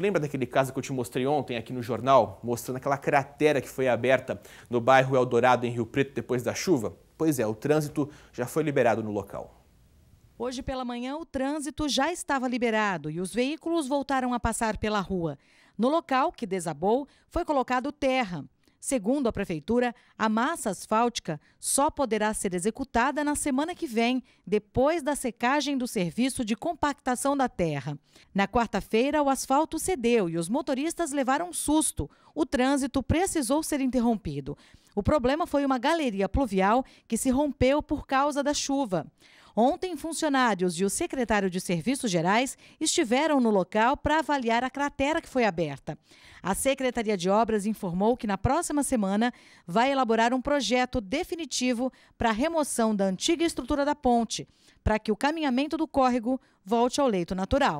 Lembra daquele caso que eu te mostrei ontem aqui no jornal, mostrando aquela cratera que foi aberta no bairro Eldorado, em Rio Preto, depois da chuva? Pois é, o trânsito já foi liberado no local. Hoje pela manhã, o trânsito já estava liberado e os veículos voltaram a passar pela rua. No local que desabou, foi colocado terra. Segundo a Prefeitura, a massa asfáltica só poderá ser executada na semana que vem, depois da secagem do serviço de compactação da terra. Na quarta-feira, o asfalto cedeu e os motoristas levaram um susto. O trânsito precisou ser interrompido. O problema foi uma galeria pluvial que se rompeu por causa da chuva. Ontem, funcionários e o secretário de Serviços Gerais estiveram no local para avaliar a cratera que foi aberta. A Secretaria de Obras informou que na próxima semana vai elaborar um projeto definitivo para a remoção da antiga estrutura da ponte, para que o caminhamento do córrego volte ao leito natural.